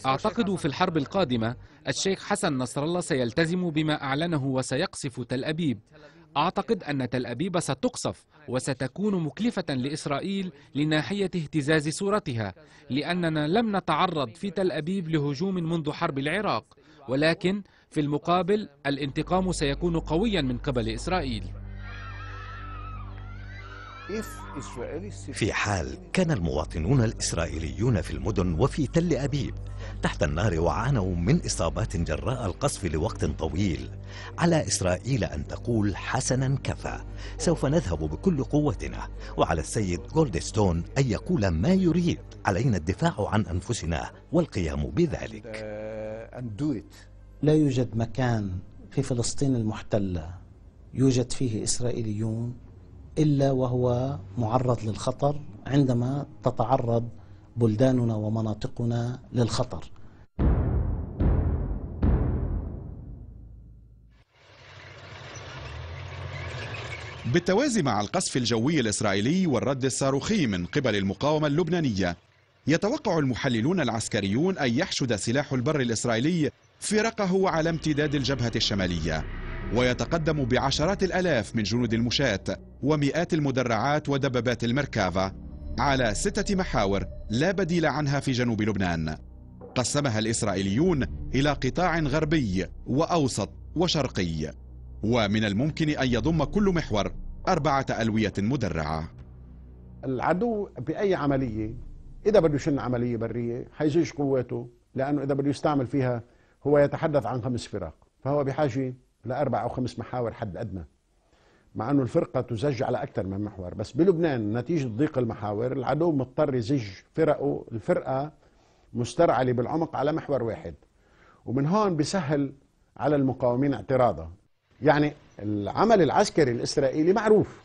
أعتقد في الحرب القادمة الشيخ حسن نصر الله سيلتزم بما أعلنه وسيقصف تل أبيب أعتقد أن تل أبيب ستقصف وستكون مكلفة لإسرائيل لناحية اهتزاز صورتها لأننا لم نتعرض في تل أبيب لهجوم منذ حرب العراق ولكن في المقابل الانتقام سيكون قويا من قبل إسرائيل في حال كان المواطنون الإسرائيليون في المدن وفي تل أبيب تحت النار وعانوا من إصابات جراء القصف لوقت طويل على إسرائيل أن تقول حسنا كفى سوف نذهب بكل قوتنا وعلى السيد جولدستون أن يقول ما يريد علينا الدفاع عن أنفسنا والقيام بذلك لا يوجد مكان في فلسطين المحتلة يوجد فيه إسرائيليون إلا وهو معرض للخطر عندما تتعرض بلداننا ومناطقنا للخطر بالتوازي مع القصف الجوي الإسرائيلي والرد الصاروخي من قبل المقاومة اللبنانية يتوقع المحللون العسكريون أن يحشد سلاح البر الإسرائيلي فرقه على امتداد الجبهة الشمالية ويتقدم بعشرات الألاف من جنود المشاة ومئات المدرعات ودبابات المركافة على ستة محاور لا بديل عنها في جنوب لبنان قسمها الإسرائيليون إلى قطاع غربي وأوسط وشرقي ومن الممكن أن يضم كل محور أربعة ألوية مدرعة العدو بأي عملية إذا بده يشن عملية برية حيزيش قوته لأنه إذا بده يستعمل فيها هو يتحدث عن خمس فرق فهو بحاجة لأربع أو خمس محاور حد أدنى مع أنه الفرقة تزج على أكثر من محور بس بلبنان نتيجة ضيق المحاور العدو مضطر يزج فرقه الفرقة مسترعلة بالعمق على محور واحد ومن هون بسهل على المقاومين اعتراضها يعني العمل العسكري الإسرائيلي معروف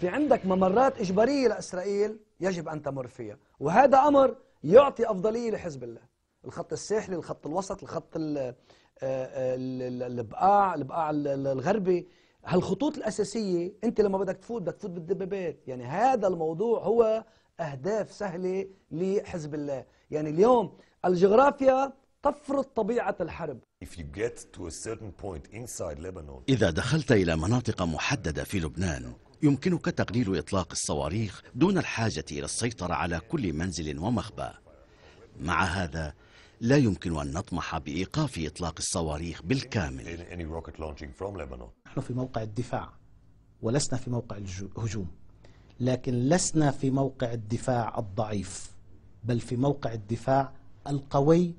في عندك ممرات إجبارية لإسرائيل يجب أن تمر فيها وهذا أمر يعطي أفضلية لحزب الله الخط الساحلي الخط الوسط الخط آه، البقاع البقاع الغربي هالخطوط الأساسية أنت لما بدك تفوت بدك تفوت بالدبابات يعني هذا الموضوع هو أهداف سهلة لحزب الله يعني اليوم الجغرافيا تفرض طبيعة الحرب إذا دخلت إلى مناطق محددة في لبنان يمكنك تقليل إطلاق الصواريخ دون الحاجة إلى السيطرة على كل منزل ومخبأ مع هذا لا يمكن أن نطمح بإيقاف إطلاق الصواريخ بالكامل نحن في موقع الدفاع ولسنا في موقع الهجوم لكن لسنا في موقع الدفاع الضعيف بل في موقع الدفاع القوي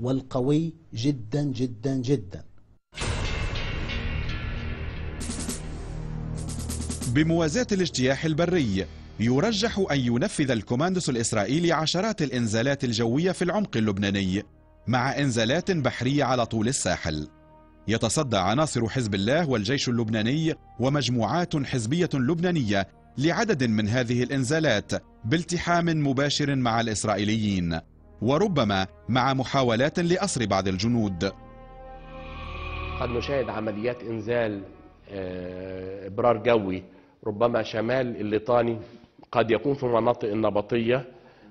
والقوي جدا جدا جدا بموازاة الاجتياح البري يرجح أن ينفذ الكوماندوس الإسرائيلي عشرات الإنزالات الجوية في العمق اللبناني مع إنزالات بحرية على طول الساحل يتصدى عناصر حزب الله والجيش اللبناني ومجموعات حزبية لبنانية لعدد من هذه الإنزالات بالتحام مباشر مع الإسرائيليين وربما مع محاولات لأسر بعض الجنود قد نشاهد عمليات إنزال آه، إبرار جوي ربما شمال الليطاني قد يكون في مناطق النبطية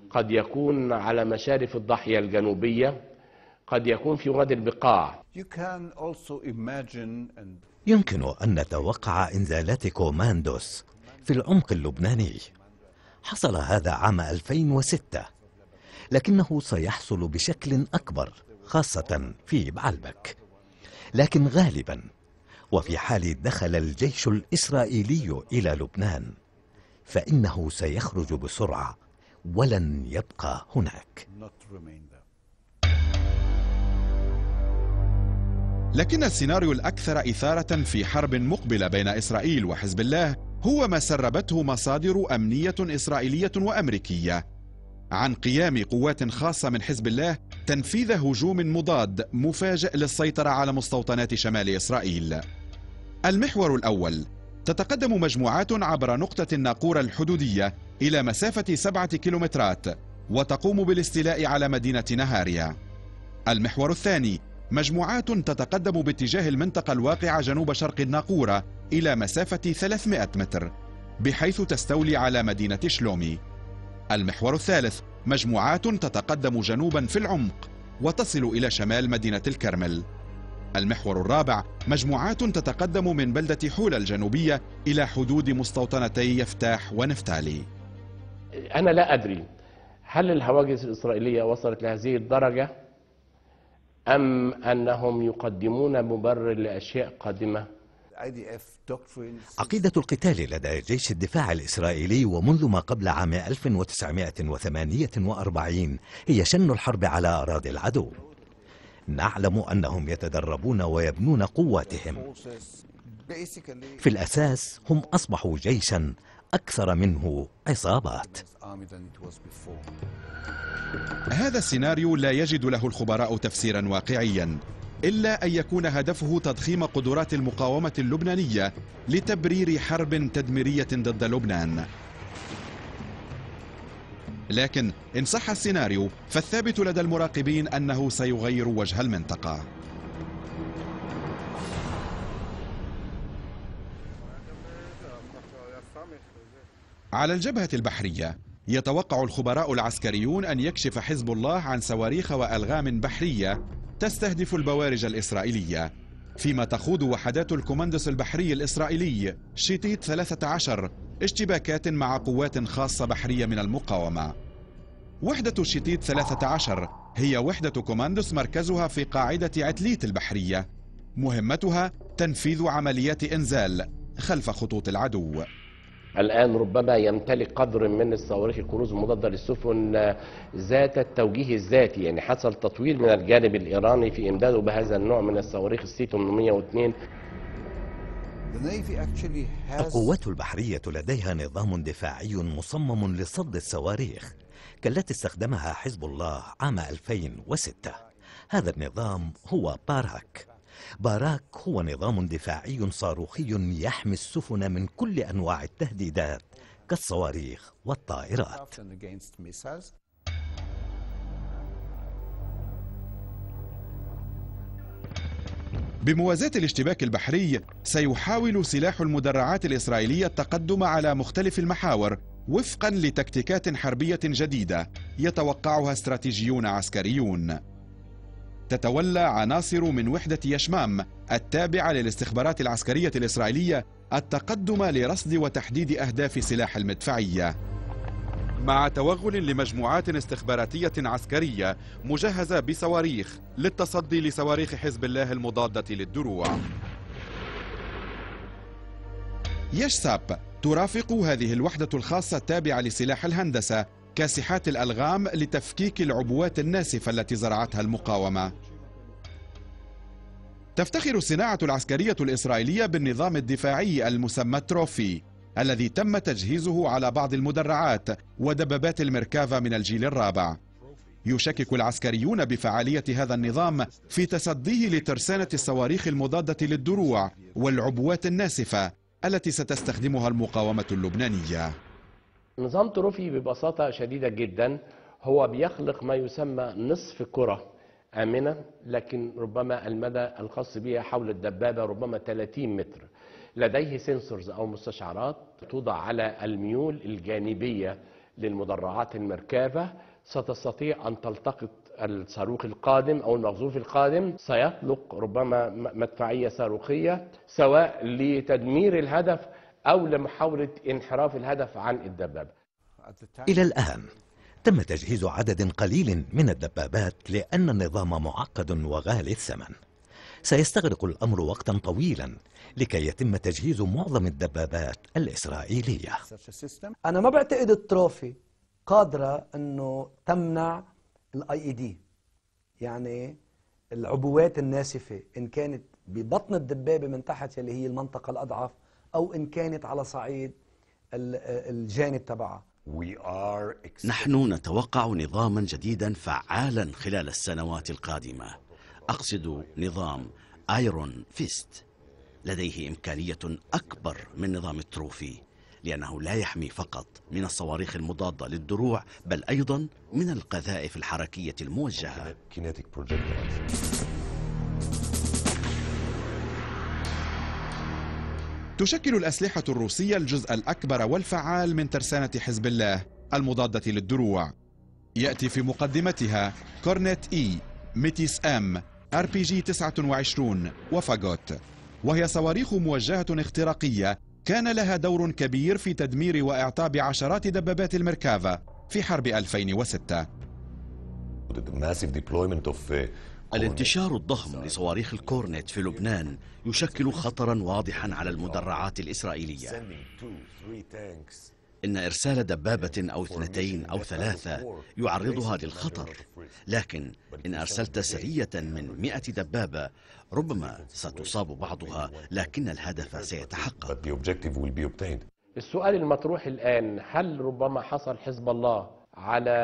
قد يكون على مشارف الضاحية الجنوبية قد يكون في وادي البقاع يمكن أن نتوقع إنزالات كوماندوس في العمق اللبناني حصل هذا عام 2006 لكنه سيحصل بشكل أكبر خاصة في بعلبك لكن غالبا وفي حال دخل الجيش الإسرائيلي إلى لبنان فإنه سيخرج بسرعة ولن يبقى هناك لكن السيناريو الأكثر إثارة في حرب مقبلة بين إسرائيل وحزب الله هو ما سربته مصادر أمنية إسرائيلية وأمريكية عن قيام قوات خاصة من حزب الله تنفيذ هجوم مضاد مفاجئ للسيطرة على مستوطنات شمال إسرائيل المحور الأول تتقدم مجموعات عبر نقطة الناقورة الحدودية إلى مسافة سبعة كيلومترات وتقوم بالاستيلاء على مدينة نهاريا المحور الثاني مجموعات تتقدم باتجاه المنطقة الواقعة جنوب شرق الناقورة إلى مسافة 300 متر بحيث تستولي على مدينة شلومي المحور الثالث مجموعات تتقدم جنوبا في العمق وتصل إلى شمال مدينة الكرمل المحور الرابع مجموعات تتقدم من بلدة حول الجنوبية إلى حدود مستوطنتي يفتاح ونفتالي أنا لا أدري هل الهواجس الإسرائيلية وصلت لهذه الدرجة أم أنهم يقدمون مبرر لأشياء قادمة عقيدة القتال لدى جيش الدفاع الإسرائيلي ومنذ ما قبل عام 1948 هي شن الحرب على أراضي العدو نعلم أنهم يتدربون ويبنون قواتهم في الأساس هم أصبحوا جيشا أكثر منه عصابات هذا السيناريو لا يجد له الخبراء تفسيرا واقعيا إلا أن يكون هدفه تضخيم قدرات المقاومة اللبنانية لتبرير حرب تدميرية ضد لبنان لكن إن صح السيناريو فالثابت لدى المراقبين أنه سيغير وجه المنطقة على الجبهة البحرية يتوقع الخبراء العسكريون أن يكشف حزب الله عن صواريخ وألغام بحرية تستهدف البوارج الإسرائيلية فيما تخوض وحدات الكوماندوس البحري الإسرائيلي شتيت 13 اشتباكات مع قوات خاصة بحرية من المقاومة وحدة شتيت 13 هي وحدة كوماندوس مركزها في قاعدة عتليت البحرية مهمتها تنفيذ عمليات إنزال خلف خطوط العدو الآن ربما يمتلك قدر من الصواريخ الكروز المضادة للسفن ذات التوجيه الذاتي يعني حصل تطوير من الجانب الإيراني في إمداده بهذا النوع من الصواريخ السي 802 القوات البحرية لديها نظام دفاعي مصمم لصد الصواريخ كالتي استخدمها حزب الله عام 2006 هذا النظام هو باراك باراك هو نظام دفاعي صاروخي يحمي السفن من كل أنواع التهديدات كالصواريخ والطائرات بموازاة الاشتباك البحري سيحاول سلاح المدرعات الإسرائيلية التقدم على مختلف المحاور وفقا لتكتيكات حربية جديدة يتوقعها استراتيجيون عسكريون تتولى عناصر من وحدة يشمام التابعة للاستخبارات العسكرية الإسرائيلية التقدم لرصد وتحديد أهداف سلاح المدفعية مع توغل لمجموعات استخباراتية عسكرية مجهزة بصواريخ للتصدي لصواريخ حزب الله المضادة للدروع يشساب ترافق هذه الوحدة الخاصة التابعة لسلاح الهندسة كاسحات الألغام لتفكيك العبوات الناسفة التي زرعتها المقاومة تفتخر الصناعة العسكرية الإسرائيلية بالنظام الدفاعي المسمى تروفي الذي تم تجهيزه على بعض المدرعات ودبابات المركافة من الجيل الرابع يشكك العسكريون بفعالية هذا النظام في تصديه لترسانة الصواريخ المضادة للدروع والعبوات الناسفة التي ستستخدمها المقاومة اللبنانية نظام تروفي ببساطة شديدة جدا هو بيخلق ما يسمى نصف كرة آمنة لكن ربما المدى الخاص بها حول الدبابة ربما 30 متر لديه سنسورز أو مستشعرات توضع على الميول الجانبية للمدرعات المركبة ستستطيع أن تلتقط الصاروخ القادم أو المغزوف القادم سيطلق ربما مدفعية صاروخية سواء لتدمير الهدف أو لمحاولة انحراف الهدف عن الدبابة إلى الآن تم تجهيز عدد قليل من الدبابات لأن النظام معقد وغالي الثمن سيستغرق الأمر وقتا طويلا لكي يتم تجهيز معظم الدبابات الإسرائيلية أنا ما بعتقد التروفي قادرة أنه تمنع الاي اي دي e يعني العبوات الناسفة إن كانت ببطن الدبابة من تحت اللي هي المنطقة الأضعف أو إن كانت على صعيد الجانب تبعها نحن نتوقع نظاما جديدا فعالا خلال السنوات القادمة أقصد نظام ايرون فيست لديه إمكانية أكبر من نظام التروفي لأنه لا يحمي فقط من الصواريخ المضادة للدروع بل أيضا من القذائف الحركية الموجهة تشكل الأسلحة الروسية الجزء الأكبر والفعال من ترسانة حزب الله المضادة للدروع يأتي في مقدمتها كورنيت إي ميتيس أم ار بي جي 29 وفاغوت وهي صواريخ موجهة اختراقية كان لها دور كبير في تدمير وإعطاب عشرات دبابات المركافة في حرب 2006 الانتشار الضخم لصواريخ الكورنيت في لبنان يشكل خطرا واضحا على المدرعات الإسرائيلية إن إرسال دبابة أو اثنتين أو ثلاثة يعرضها للخطر لكن إن أرسلت سرية من مئة دبابة ربما ستصاب بعضها لكن الهدف سيتحقق السؤال المطروح الآن هل ربما حصل حزب الله على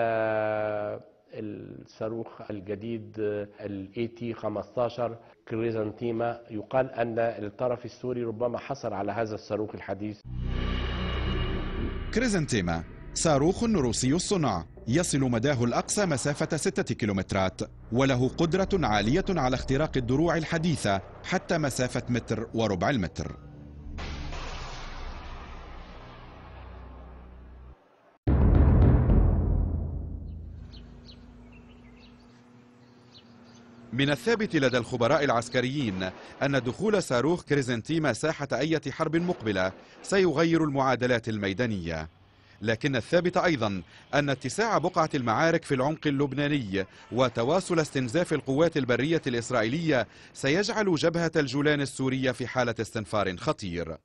الصاروخ الجديد الاي تي 15 كريزانتيما يقال ان الطرف السوري ربما حصل على هذا الصاروخ الحديث كريزانتيما صاروخ روسي الصنع يصل مداه الأقصى مسافة 6 كيلومترات وله قدرة عالية على اختراق الدروع الحديثة حتى مسافة متر وربع المتر من الثابت لدى الخبراء العسكريين أن دخول صاروخ كريزنتي مساحة أية حرب مقبلة سيغير المعادلات الميدانية لكن الثابت أيضا أن اتساع بقعة المعارك في العمق اللبناني وتواصل استنزاف القوات البرية الإسرائيلية سيجعل جبهة الجولان السورية في حالة استنفار خطير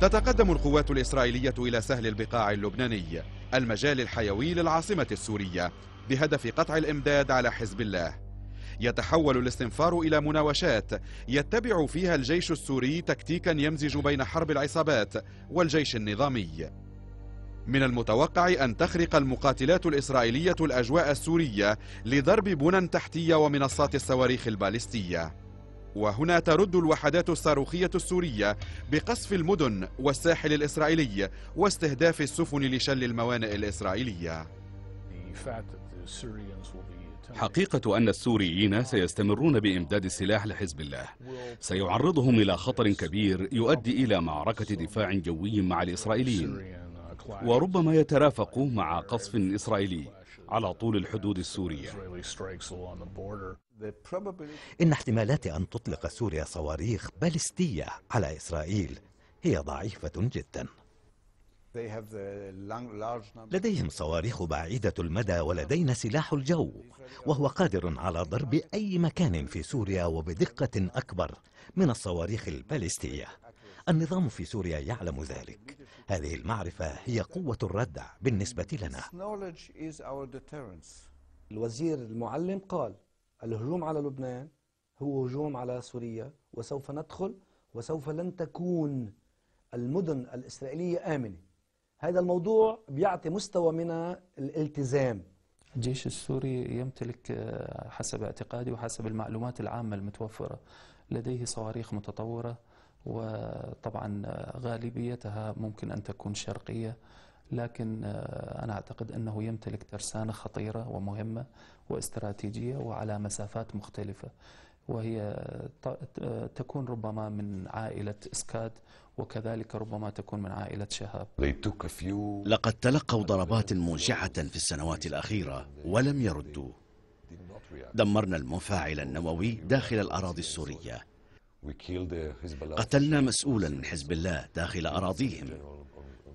تتقدم القوات الإسرائيلية إلى سهل البقاع اللبناني المجال الحيوي للعاصمة السورية بهدف قطع الإمداد على حزب الله يتحول الاستنفار إلى مناوشات يتبع فيها الجيش السوري تكتيكا يمزج بين حرب العصابات والجيش النظامي من المتوقع أن تخرق المقاتلات الإسرائيلية الأجواء السورية لضرب بنى تحتية ومنصات الصواريخ الباليستية وهنا ترد الوحدات الصاروخية السورية بقصف المدن والساحل الإسرائيلي واستهداف السفن لشل الموانئ الإسرائيلية حقيقة أن السوريين سيستمرون بإمداد السلاح لحزب الله سيعرضهم إلى خطر كبير يؤدي إلى معركة دفاع جوي مع الإسرائيليين وربما يترافق مع قصف إسرائيلي على طول الحدود السورية إن احتمالات أن تطلق سوريا صواريخ باليستية على إسرائيل هي ضعيفة جداً لديهم صواريخ بعيدة المدى ولدينا سلاح الجو وهو قادر على ضرب أي مكان في سوريا وبدقة أكبر من الصواريخ البالستية النظام في سوريا يعلم ذلك هذه المعرفة هي قوة الردع بالنسبة لنا الوزير المعلم قال الهجوم على لبنان هو هجوم على سوريا وسوف ندخل وسوف لن تكون المدن الإسرائيلية آمنة هذا الموضوع بيعطي مستوى من الالتزام الجيش السوري يمتلك آه، حسب اعتقادي وحسب المعلومات العامة المتوفرة لديه صواريخ متطورة وطبعا آه، غالبيتها ممكن أن تكون شرقية لكن آه، أنا أعتقد أنه يمتلك ترسانة خطيرة ومهمة واستراتيجية وعلى مسافات مختلفة وهي تكون ربما من عائلة إسكاد وكذلك ربما تكون من عائلة شهاب لقد تلقوا ضربات موجعة في السنوات الأخيرة ولم يردوا دمرنا المفاعل النووي داخل الأراضي السورية uh, قتلنا مسؤولا من حزب الله داخل أراضيهم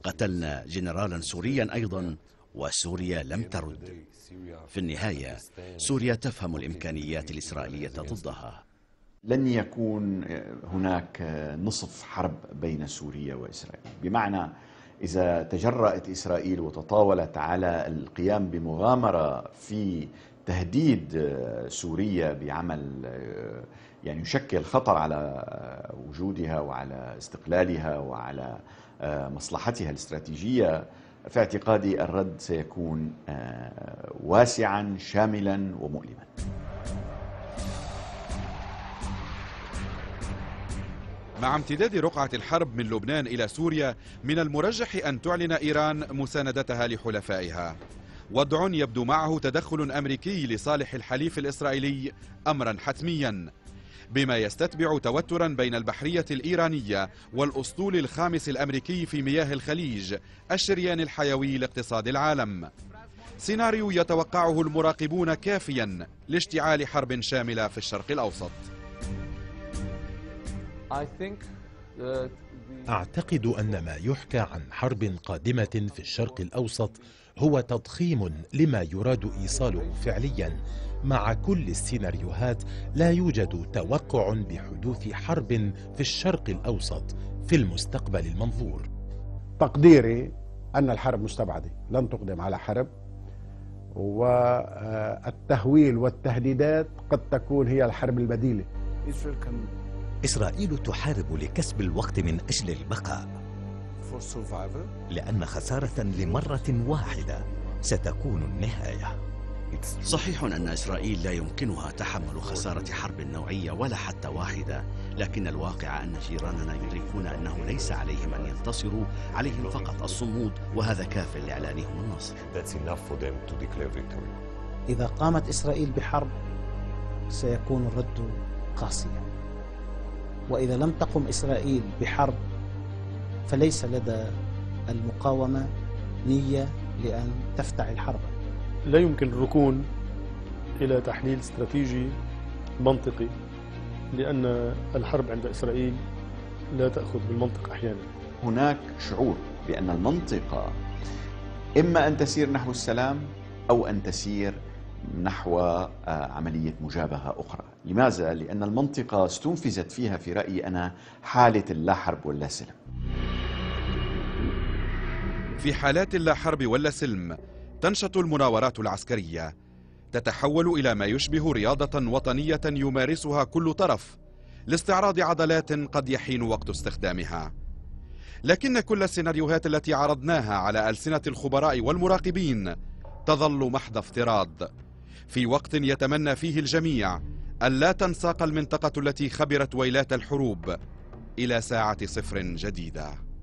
قتلنا جنرالا سوريا أيضا وسوريا لم ترد في النهاية سوريا تفهم الإمكانيات الإسرائيلية ضدها لن يكون هناك نصف حرب بين سوريا وإسرائيل بمعنى إذا تجرأت إسرائيل وتطاولت على القيام بمغامرة في تهديد سوريا بعمل يعني يشكل خطر على وجودها وعلى استقلالها وعلى آه، مصلحتها الاستراتيجية في اعتقادي الرد سيكون آه، واسعا شاملا ومؤلما مع امتداد رقعة الحرب من لبنان إلى سوريا من المرجح أن تعلن إيران مساندتها لحلفائها وضع يبدو معه تدخل أمريكي لصالح الحليف الإسرائيلي أمرا حتميا بما يستتبع توترا بين البحرية الإيرانية والأسطول الخامس الأمريكي في مياه الخليج الشريان الحيوي لاقتصاد العالم سيناريو يتوقعه المراقبون كافيا لاشتعال حرب شاملة في الشرق الأوسط اعتقد ان ما يحكى عن حرب قادمه في الشرق الاوسط هو تضخيم لما يراد ايصاله فعليا مع كل السيناريوهات لا يوجد توقع بحدوث حرب في الشرق الاوسط في المستقبل المنظور تقديري ان الحرب مستبعده لن تقدم على حرب والتهويل والتهديدات قد تكون هي الحرب البديله إسرائيل تحارب لكسب الوقت من أجل البقاء لأن خسارة لمرة واحدة ستكون النهاية صحيح أن إسرائيل لا يمكنها تحمل خسارة حرب نوعية ولا حتى واحدة لكن الواقع أن جيراننا يدركون أنه ليس عليهم أن ينتصروا عليهم فقط الصمود وهذا كاف لإعلانهم النصر إذا قامت إسرائيل بحرب سيكون الرد قاسياً وإذا لم تقم إسرائيل بحرب فليس لدى المقاومة نية لأن تفتعل حربا لا يمكن الركون إلى تحليل استراتيجي منطقي لأن الحرب عند إسرائيل لا تأخذ بالمنطق أحيانا هناك شعور بأن المنطقة إما أن تسير نحو السلام أو أن تسير نحو آه، عملية مجابهة أخرى لماذا؟ لأن المنطقة استنفذت فيها في رأيي أنا حالة اللا حرب ولا سلم في حالات اللا حرب ولا سلم تنشط المناورات العسكرية تتحول إلى ما يشبه رياضة وطنية يمارسها كل طرف لاستعراض عضلات قد يحين وقت استخدامها لكن كل السيناريوهات التي عرضناها على ألسنة الخبراء والمراقبين تظل محض افتراض في وقت يتمنى فيه الجميع ألا تنساق المنطقة التي خبرت ويلات الحروب إلى ساعة صفر جديدة